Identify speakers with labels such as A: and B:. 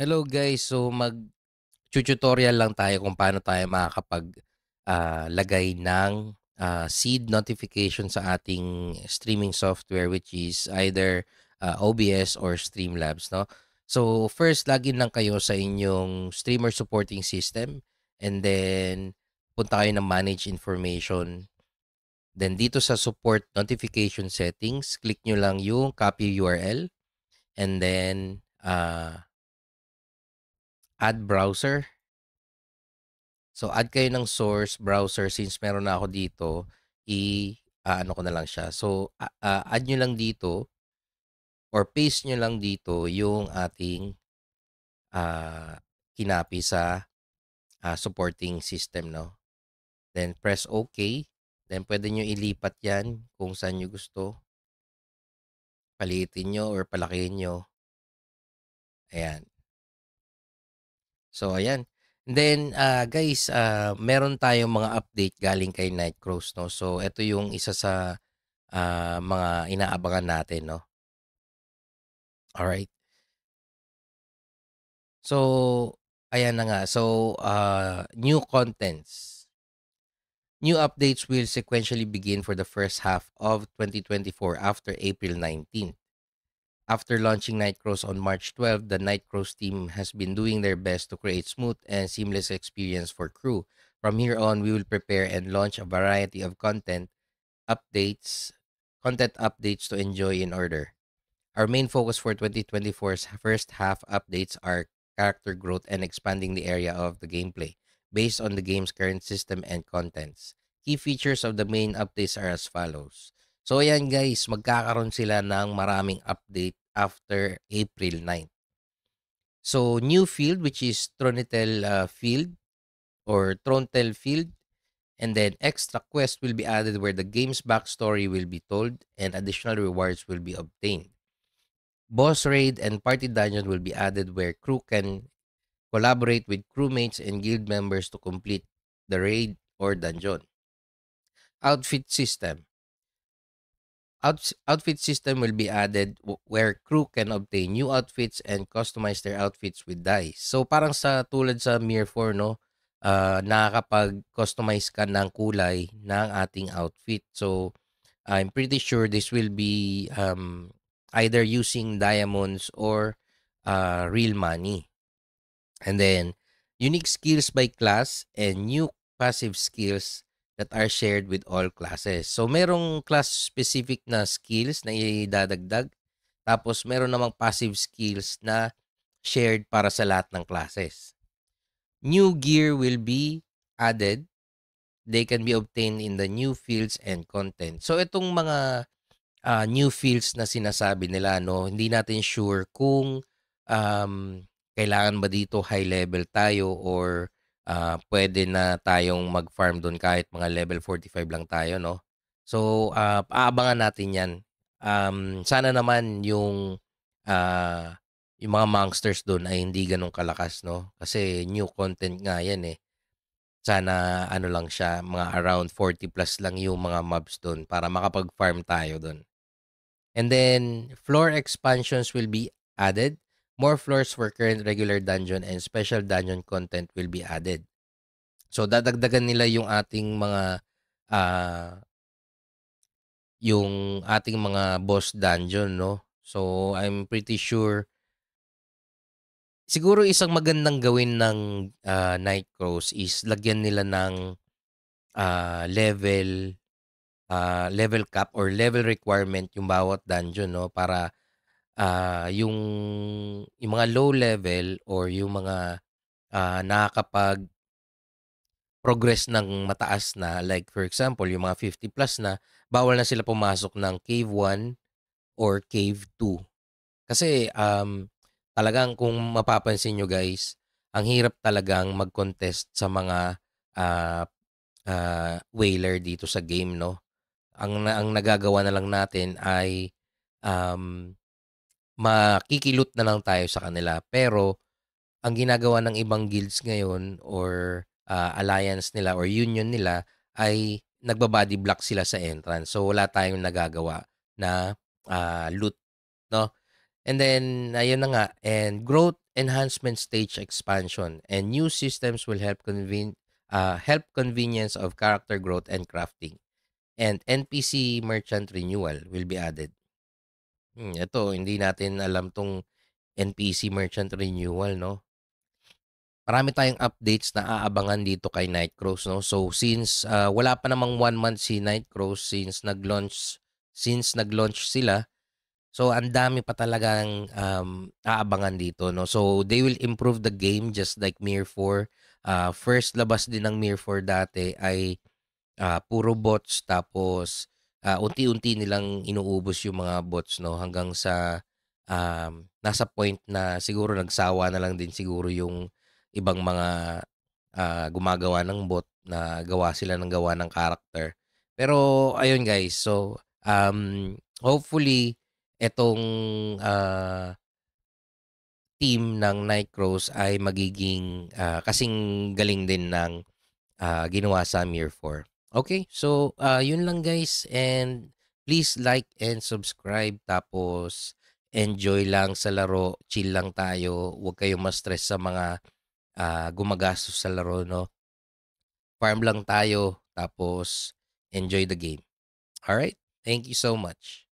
A: Hello guys, so mag tutorial lang tayo kung paano tayo makakapag uh, lagay ng uh, seed notification sa ating streaming software which is either uh, ah, OBS or Streamlabs, no? So first, login lang kayo sa inyong streamer supporting system and then punta kayo ng manage information. Then dito sa support notification settings, click nyo lang yung copy URL and then uh, add browser. So add kayo ng source browser since meron na ako dito, i uh, ano ko na lang siya. So uh, add nyo lang dito or paste nyo lang dito yung ating uh, kinapi sa uh, supporting system no. Then press okay. Then pwede nyo ilipat yan kung saan nyo gusto. Palitin nyo or palakihin nyo. Ayan. So, ayan. And then, uh, guys, uh, meron tayong mga update galing kay Night Crows, no? So, ito yung isa sa uh, mga inaabangan natin, no? All right. So, ayan na nga. So, uh, new contents. New updates will sequentially begin for the first half of 2024 after April 19. After launching Nightcrows on March 12, the Nightcrows team has been doing their best to create smooth and seamless experience for crew. From here on, we will prepare and launch a variety of content updates, content updates to enjoy in order. Our main focus for 2024's first half updates are character growth and expanding the area of the gameplay based on the game's current system and contents. Key features of the main updates are as follows. So yan guys, magkakaroon sila ng maraming update after April 9. So new field which is Tronitel uh, field or Trontel field and then extra quest will be added where the game's backstory will be told and additional rewards will be obtained. Boss raid and party dungeon will be added where crew can collaborate with crewmates and guild members to complete the raid or dungeon. Outfit system. Out- outfit system will be added where crew can obtain new outfits and customize their outfits with dice. So parang sa tulad sa Mirror 4 no, uh, nakakapag-customize ka ng kulay ng ating outfit. So I'm pretty sure this will be um, either using diamonds or uh, real money. And then unique skills by class and new passive skills that are shared with all classes. So merong class-specific na skills na idadagdag. Tapos meron namang passive skills na shared para sa lahat ng classes. New gear will be added. They can be obtained in the new fields and content. So itong mga uh, new fields na sinasabi nila, no, hindi natin sure kung um, kailangan ba dito high level tayo or uh, pwede na tayong mag-farm doon kahit mga level 45 lang tayo, no? So, uh, aabangan natin yan. Um, sana naman yung, uh, yung mga monsters doon ay hindi ganun kalakas, no? Kasi new content nga yan, eh. Sana ano lang siya, mga around 40 plus lang yung mga mobs doon para makapag-farm tayo doon. And then, floor expansions will be added more floors for current regular dungeon and special dungeon content will be added. So dadagdagan nila yung ating mga uh, yung ating mga boss dungeon, no? So I'm pretty sure siguro isang magandang gawin ng uh, Night Crows is lagyan nila ng uh, level uh, level cap or level requirement yung bawat dungeon, no? Para ah, yung, yung mga low level or yung mga ah, nakakapag progress ng mataas na like for example yung mga 50 plus na bawal na sila pumasok ng cave 1 or cave 2 kasi um talagang kung mapapansin nyo guys ang hirap talagang mag-contest sa mga ah, ah, whaler dito sa game no ang ang nagagawa na lang natin ay um makikilot na lang tayo sa kanila. Pero ang ginagawa ng ibang guilds ngayon or uh, alliance nila or union nila ay nagbabody block sila sa entrance. So wala tayong nagagawa na uh, loot, no? And then ayun na nga and growth enhancement stage expansion and new systems will help conven uh, help convenience of character growth and crafting. And NPC merchant renewal will be added. Hmm, ito hindi natin alam tong NPC Merchant Renewal, no? Marami tayong updates na aabangan dito kay Nightcrows, no? So since uh, wala pa namang one month si Nightcrows since nag-launch since nag-launch sila, so ang dami pa talagang um, aabangan dito, no? So they will improve the game just like Mir 4. Uh, ah, first labas din ng Mir 4 dati ay uh, puro bots tapos uh, unti-unti nilang inuubos yung mga bots no hanggang sa um, nasa point na siguro nagsawa na lang din siguro yung ibang mga uh, gumagawa ng bot na gawa sila ng gawa ng character. Pero ayun guys, so um, hopefully etong uh, ah, team ng Nightcrows ay magiging uh, kasing galing din ng uh, ginawa sa Mirror 4. Okay, so uh, yun lang guys and please like and subscribe tapos enjoy lang sa laro, chill lang tayo, huwag kayong ma-stress sa mga uh, gumagastos sa laro, no? Farm lang tayo tapos enjoy the game. All right? Thank you so much.